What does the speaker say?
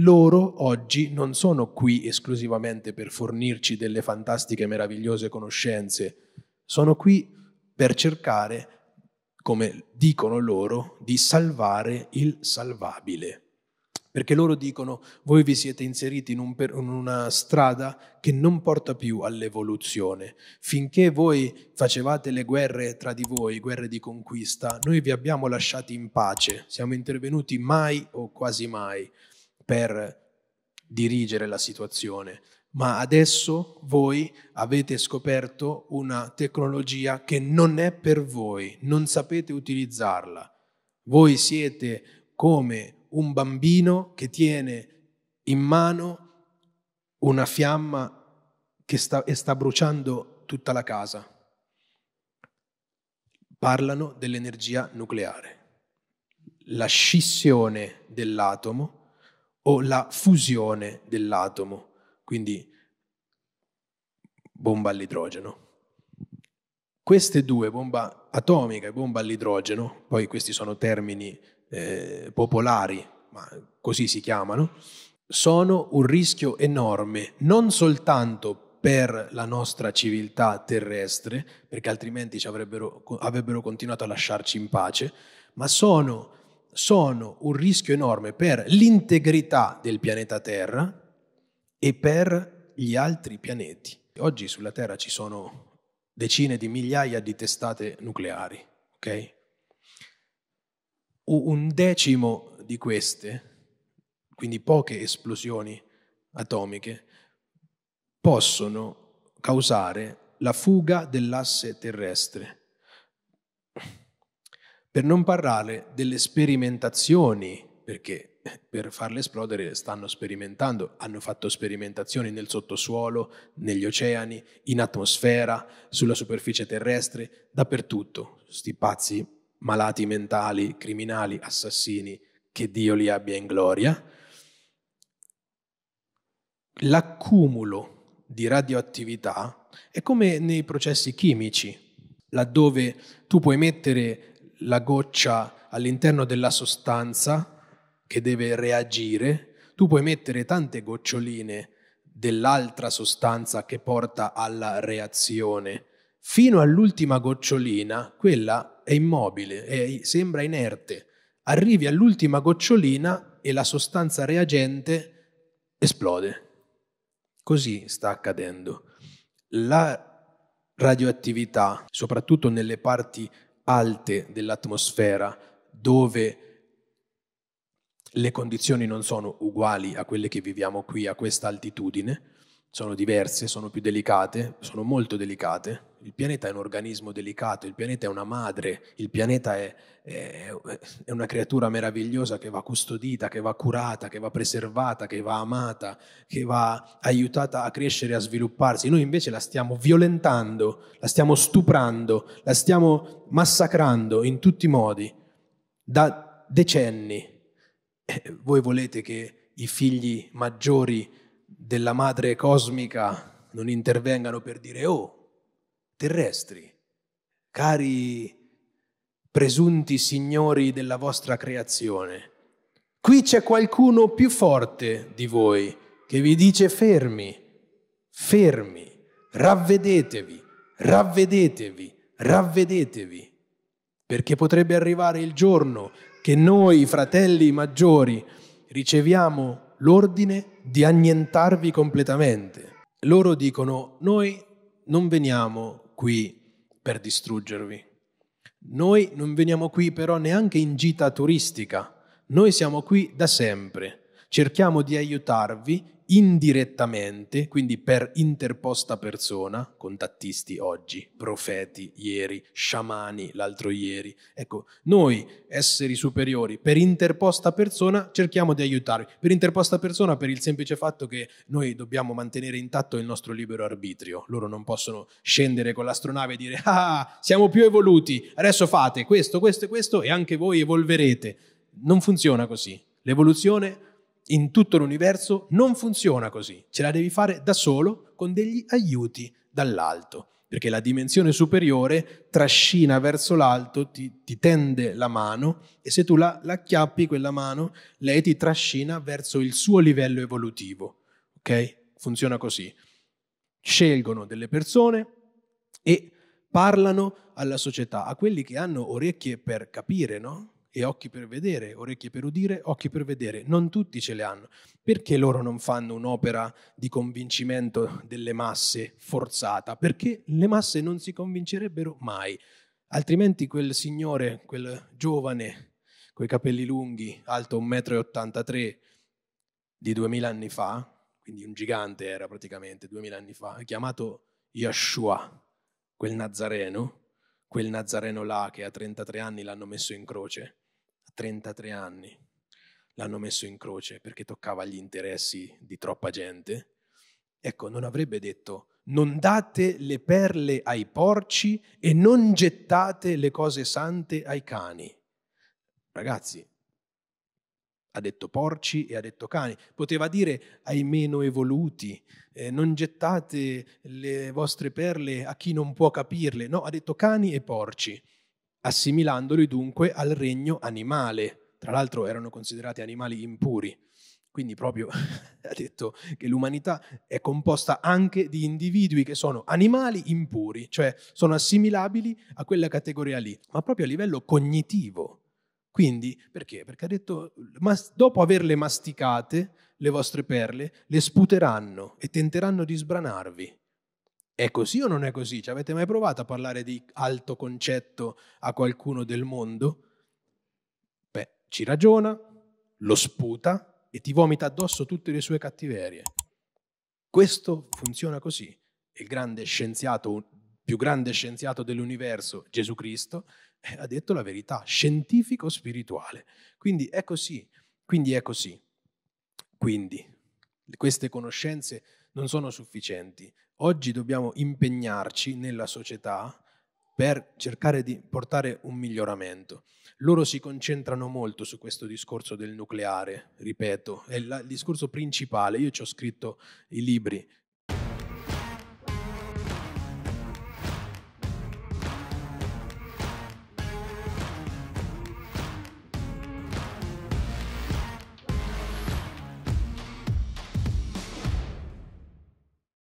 Loro oggi non sono qui esclusivamente per fornirci delle fantastiche, meravigliose conoscenze, sono qui per cercare, come dicono loro, di salvare il salvabile. Perché loro dicono, voi vi siete inseriti in, un, in una strada che non porta più all'evoluzione. Finché voi facevate le guerre tra di voi, guerre di conquista, noi vi abbiamo lasciati in pace, siamo intervenuti mai o quasi mai per dirigere la situazione, ma adesso voi avete scoperto una tecnologia che non è per voi, non sapete utilizzarla. Voi siete come un bambino che tiene in mano una fiamma che sta, e sta bruciando tutta la casa. Parlano dell'energia nucleare. La scissione dell'atomo o la fusione dell'atomo, quindi bomba all'idrogeno. Queste due, bomba atomica e bomba all'idrogeno, poi questi sono termini eh, popolari, ma così si chiamano, sono un rischio enorme, non soltanto per la nostra civiltà terrestre, perché altrimenti avrebbero, avrebbero continuato a lasciarci in pace, ma sono sono un rischio enorme per l'integrità del pianeta Terra e per gli altri pianeti. Oggi sulla Terra ci sono decine di migliaia di testate nucleari, ok? Un decimo di queste, quindi poche esplosioni atomiche, possono causare la fuga dell'asse terrestre per non parlare delle sperimentazioni, perché per farle esplodere stanno sperimentando, hanno fatto sperimentazioni nel sottosuolo, negli oceani, in atmosfera, sulla superficie terrestre, dappertutto. Sti pazzi, malati mentali, criminali, assassini, che Dio li abbia in gloria. L'accumulo di radioattività è come nei processi chimici, laddove tu puoi mettere la goccia all'interno della sostanza che deve reagire, tu puoi mettere tante goccioline dell'altra sostanza che porta alla reazione. Fino all'ultima gocciolina, quella è immobile, è, sembra inerte. Arrivi all'ultima gocciolina e la sostanza reagente esplode. Così sta accadendo. La radioattività, soprattutto nelle parti alte dell'atmosfera dove le condizioni non sono uguali a quelle che viviamo qui a questa altitudine, sono diverse, sono più delicate, sono molto delicate. Il pianeta è un organismo delicato, il pianeta è una madre, il pianeta è, è, è, una creatura meravigliosa che va custodita, che va curata, che va preservata, che va amata, che va aiutata a crescere, e a svilupparsi. Noi invece la stiamo violentando, la stiamo stuprando, la stiamo massacrando in tutti i modi da decenni. Eh, voi volete che i figli maggiori della madre cosmica non intervengano per dire oh, terrestri, cari presunti signori della vostra creazione, qui c'è qualcuno più forte di voi che vi dice fermi, fermi, ravvedetevi, ravvedetevi, ravvedetevi, perché potrebbe arrivare il giorno che noi, fratelli maggiori, riceviamo l'ordine di annientarvi completamente. Loro dicono, noi non veniamo qui per distruggervi, noi non veniamo qui però neanche in gita turistica, noi siamo qui da sempre, cerchiamo di aiutarvi indirettamente, quindi per interposta persona, contattisti oggi, profeti ieri, sciamani l'altro ieri. Ecco, noi esseri superiori, per interposta persona cerchiamo di aiutarvi. Per interposta persona per il semplice fatto che noi dobbiamo mantenere intatto il nostro libero arbitrio. Loro non possono scendere con l'astronave e dire "Ah, ah, ah siamo più evoluti, adesso fate questo, questo e questo e anche voi evolverete". Non funziona così. L'evoluzione in tutto l'universo non funziona così, ce la devi fare da solo con degli aiuti dall'alto, perché la dimensione superiore trascina verso l'alto, ti, ti tende la mano e se tu la, la acchiappi quella mano, lei ti trascina verso il suo livello evolutivo. Ok? Funziona così. Scelgono delle persone e parlano alla società, a quelli che hanno orecchie per capire, no? e occhi per vedere, orecchie per udire, occhi per vedere. Non tutti ce le hanno. Perché loro non fanno un'opera di convincimento delle masse forzata? Perché le masse non si convincerebbero mai. Altrimenti quel signore, quel giovane, coi capelli lunghi, alto 1,83 m, di 2000 anni fa, quindi un gigante era praticamente 2000 anni fa, chiamato Yeshua, quel Nazareno, quel Nazareno là che a 33 anni l'hanno messo in croce, a 33 anni l'hanno messo in croce perché toccava gli interessi di troppa gente, ecco, non avrebbe detto non date le perle ai porci e non gettate le cose sante ai cani. Ragazzi, ha detto porci e ha detto cani, poteva dire ai meno evoluti, eh, non gettate le vostre perle a chi non può capirle, no, ha detto cani e porci assimilandoli dunque al regno animale. Tra l'altro erano considerati animali impuri, quindi proprio ha detto che l'umanità è composta anche di individui che sono animali impuri, cioè sono assimilabili a quella categoria lì, ma proprio a livello cognitivo. Quindi, perché? Perché ha detto, dopo averle masticate, le vostre perle, le sputeranno e tenteranno di sbranarvi. È così o non è così? Ci cioè, avete mai provato a parlare di alto concetto a qualcuno del mondo? Beh, ci ragiona, lo sputa e ti vomita addosso tutte le sue cattiverie. Questo funziona così. Il grande scienziato, più grande scienziato dell'universo, Gesù Cristo, eh, ha detto la verità, scientifico-spirituale. Quindi è così, quindi è così. Quindi queste conoscenze non sono sufficienti. Oggi dobbiamo impegnarci nella società per cercare di portare un miglioramento. Loro si concentrano molto su questo discorso del nucleare, ripeto, è il discorso principale. Io ci ho scritto i libri